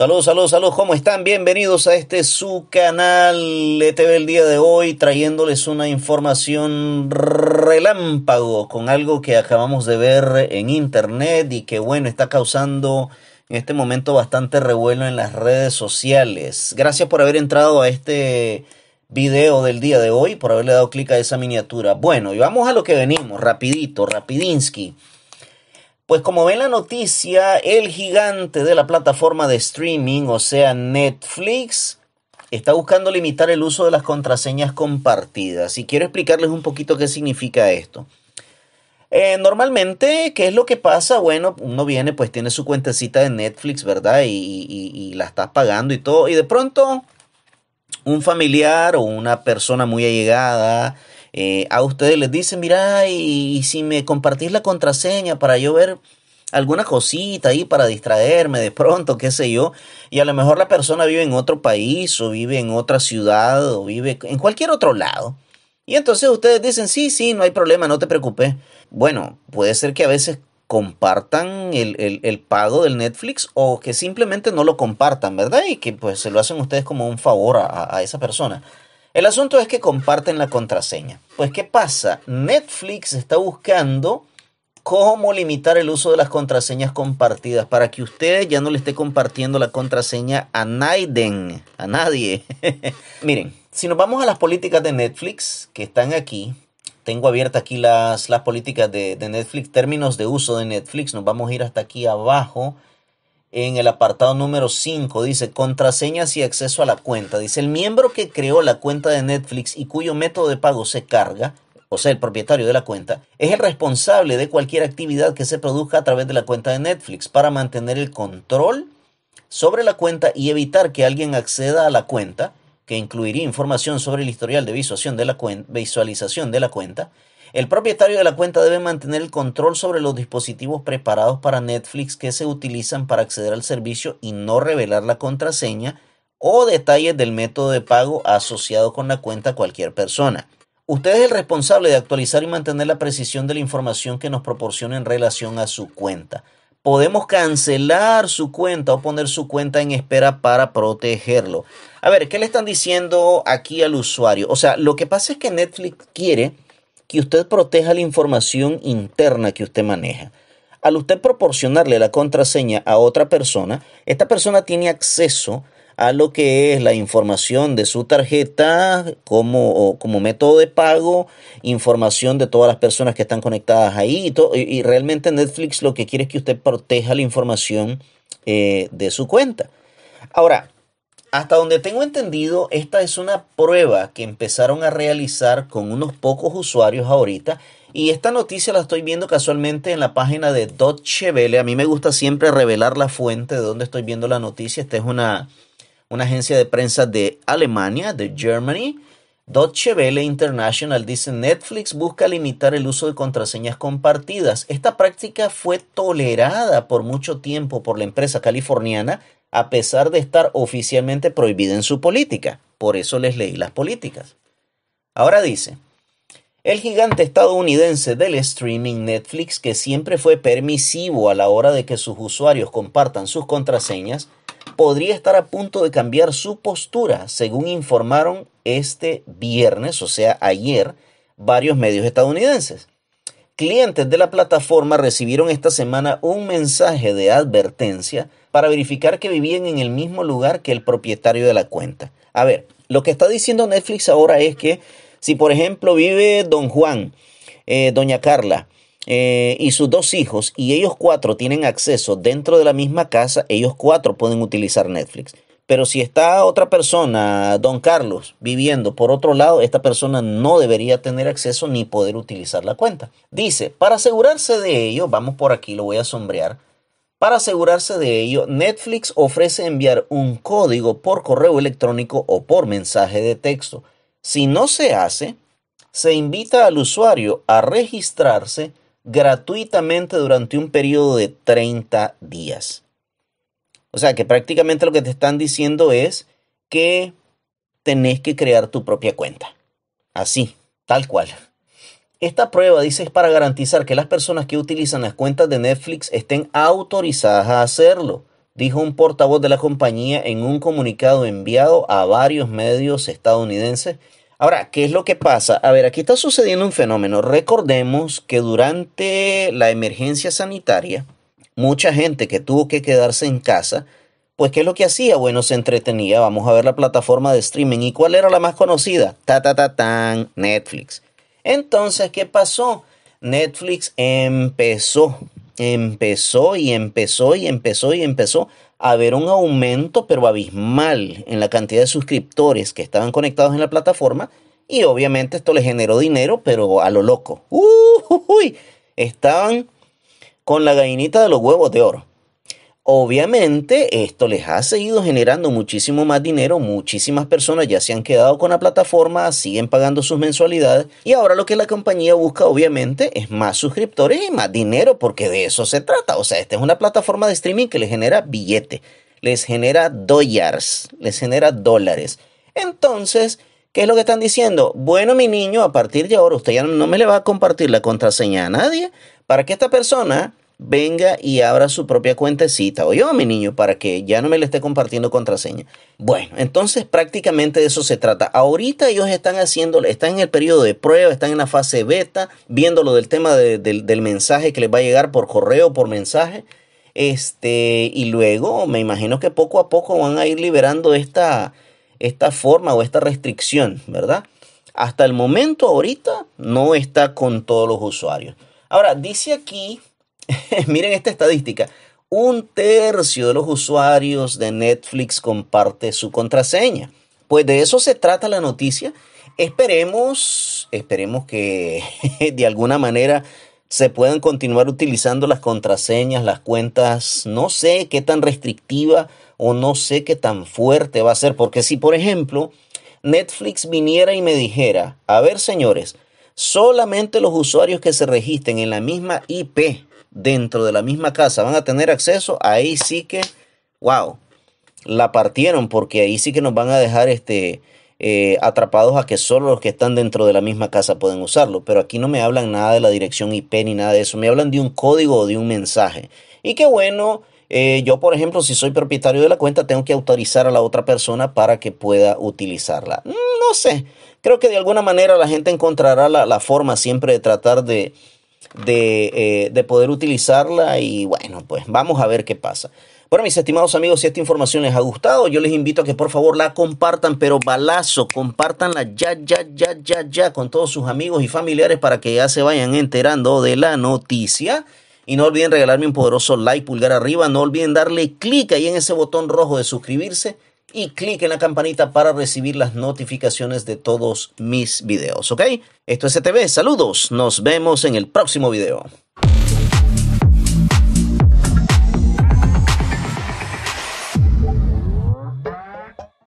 Saludos, saludos, saludos, ¿cómo están? Bienvenidos a este su canal ETV el día de hoy, trayéndoles una información relámpago con algo que acabamos de ver en internet y que bueno, está causando en este momento bastante revuelo en las redes sociales. Gracias por haber entrado a este video del día de hoy, por haberle dado clic a esa miniatura. Bueno, y vamos a lo que venimos, rapidito, rapidinsky. Pues como ven la noticia, el gigante de la plataforma de streaming, o sea Netflix, está buscando limitar el uso de las contraseñas compartidas. Y quiero explicarles un poquito qué significa esto. Eh, normalmente, ¿qué es lo que pasa? Bueno, uno viene, pues tiene su cuentecita de Netflix, ¿verdad? Y, la está pagando y todo. Y de pronto, un familiar o una persona muy allegada, eh, a ustedes les dicen, mira, y, si me compartís la contraseña para yo ver alguna cosita ahí para distraerme de pronto, qué sé yo, y a lo mejor la persona vive en otro país o vive en otra ciudad o vive en cualquier otro lado. Y entonces ustedes dicen, sí, sí, no hay problema, no te preocupes. Bueno, puede ser que a veces compartan el, pago del Netflix o que simplemente no lo compartan, ¿verdad? Y que pues se lo hacen ustedes como un favor a, a esa persona. El asunto es que comparten la contraseña. Pues ¿qué pasa? Netflix está buscando cómo limitar el uso de las contraseñas compartidas para que ustedes ya no le esté compartiendo la contraseña a a nadie. Miren, si nos vamos a las políticas de Netflix que están aquí, tengo abierta aquí las, las políticas de, de Netflix, términos de uso de Netflix, nos vamos a ir hasta aquí abajo en el apartado número 5 dice contraseñas y acceso a la cuenta. Dice el miembro que creó la cuenta de Netflix y cuyo método de pago se carga, o sea, el propietario de la cuenta, es el responsable de cualquier actividad que se produzca a través de la cuenta de Netflix para mantener el control sobre la cuenta y evitar que alguien acceda a la cuenta que incluiría información sobre el historial de visualización de, la visualización de la cuenta, el propietario de la cuenta debe mantener el control sobre los dispositivos preparados para Netflix que se utilizan para acceder al servicio y no revelar la contraseña o detalles del método de pago asociado con la cuenta a cualquier persona. Usted es el responsable de actualizar y mantener la precisión de la información que nos proporciona en relación a su cuenta podemos cancelar su cuenta o poner su cuenta en espera para protegerlo. A ver, ¿qué le están diciendo aquí al usuario? O sea, lo que pasa es que Netflix quiere que usted proteja la información interna que usted maneja. Al usted proporcionarle la contraseña a otra persona, esta persona tiene acceso a lo que es la información de su tarjeta como, como método de pago, información de todas las personas que están conectadas ahí. Y, realmente Netflix lo que quiere es que usted proteja la información eh, de su cuenta. Ahora, hasta donde tengo entendido, esta es una prueba que empezaron a realizar con unos pocos usuarios ahorita. Y esta noticia la estoy viendo casualmente en la página de Deutsche Welle. A mí me gusta siempre revelar la fuente de donde estoy viendo la noticia. Esta es una, una agencia de prensa de Alemania, de Germany, Deutsche Welle International dice Netflix busca limitar el uso de contraseñas compartidas. Esta práctica fue tolerada por mucho tiempo por la empresa californiana a pesar de estar oficialmente prohibida en su política. Por eso les leí las políticas. Ahora dice, el gigante estadounidense del streaming Netflix, que siempre fue permisivo a la hora de que sus usuarios compartan sus contraseñas, podría estar a punto de cambiar su postura, según informaron este viernes, o sea, ayer, varios medios estadounidenses. Clientes de la plataforma recibieron esta semana un mensaje de advertencia para verificar que vivían en el mismo lugar que el propietario de la cuenta. A ver, lo que está diciendo Netflix ahora es que si por ejemplo vive don Juan, eh, doña Carla, eh, y sus dos hijos y ellos cuatro tienen acceso dentro de la misma casa, ellos cuatro pueden utilizar Netflix. Pero si está otra persona, don Carlos, viviendo por otro lado, esta persona no debería tener acceso ni poder utilizar la cuenta. Dice, para asegurarse de ello, vamos por aquí, lo voy a sombrear. Para asegurarse de ello, Netflix ofrece enviar un código por correo electrónico o por mensaje de texto. Si no se hace, se invita al usuario a registrarse gratuitamente durante un periodo de 30 días. O sea que prácticamente lo que te están diciendo es que tenés que crear tu propia cuenta. Así, tal cual. Esta prueba, dice, es para garantizar que las personas que utilizan las cuentas de Netflix estén autorizadas a hacerlo, dijo un portavoz de la compañía en un comunicado enviado a varios medios estadounidenses Ahora, ¿qué es lo que pasa? A ver, aquí está sucediendo un fenómeno. Recordemos que durante la emergencia sanitaria, mucha gente que tuvo que quedarse en casa, pues ¿qué es lo que hacía? Bueno, se entretenía. Vamos a ver la plataforma de streaming. ¿Y cuál era la más conocida? Ta ta ta tan, Netflix. Entonces, ¿qué pasó? Netflix empezó, empezó y empezó y empezó y empezó haber un aumento, pero abismal, en la cantidad de suscriptores que estaban conectados en la plataforma. Y obviamente esto le generó dinero, pero a lo loco. ¡Uy! Estaban con la gallinita de los huevos de oro. Obviamente esto les ha seguido generando muchísimo más dinero, muchísimas personas ya se han quedado con la plataforma, siguen pagando sus mensualidades y ahora lo que la compañía busca obviamente es más suscriptores y más dinero porque de eso se trata. O sea, esta es una plataforma de streaming que les genera billetes, les genera dólares, les genera dólares. Entonces, ¿qué es lo que están diciendo? Bueno, mi niño, a partir de ahora usted ya no me le va a compartir la contraseña a nadie para que esta persona venga y abra su propia cuentecita. Oye, mi niño, para que ya no me le esté compartiendo contraseña. Bueno, entonces prácticamente de eso se trata. Ahorita ellos están haciendo, están en el periodo de prueba, están en la fase beta, viendo lo del tema del, mensaje que les va a llegar por correo, por mensaje. Este, y luego me imagino que poco a poco van a ir liberando esta, esta forma o esta restricción, ¿verdad? Hasta el momento, ahorita, no está con todos los usuarios. Ahora, dice aquí miren esta estadística. Un tercio de los usuarios de Netflix comparte su contraseña. Pues de eso se trata la noticia. Esperemos, esperemos que de alguna manera se puedan continuar utilizando las contraseñas, las cuentas. No sé qué tan restrictiva o no sé qué tan fuerte va a ser. Porque si, por ejemplo, Netflix viniera y me dijera, a ver señores, solamente los usuarios que se registren en la misma IP dentro de la misma casa van a tener acceso, ahí sí que, wow, la partieron porque ahí sí que nos van a dejar este, eh, atrapados a que solo los que están dentro de la misma casa pueden usarlo. Pero aquí no me hablan nada de la dirección IP ni nada de eso, me hablan de un código o de un mensaje. Y qué bueno, eh, yo por ejemplo, si soy propietario de la cuenta, tengo que autorizar a la otra persona para que pueda utilizarla. Mm, no sé creo que de alguna manera la gente encontrará la, forma siempre de tratar de, eh, de, poder utilizarla y bueno, pues vamos a ver qué pasa. Bueno, mis estimados amigos, si esta información les ha gustado, yo les invito a que por favor la compartan, pero balazo, compartanla ya, ya, ya, ya, ya con todos sus amigos y familiares para que ya se vayan enterando de la noticia. Y no olviden regalarme un poderoso like, pulgar arriba. No olviden darle clic ahí en ese botón rojo de suscribirse y clic en la campanita para recibir las notificaciones de todos mis videos, ¿ok? Esto es CTV. E saludos, nos vemos en el próximo video.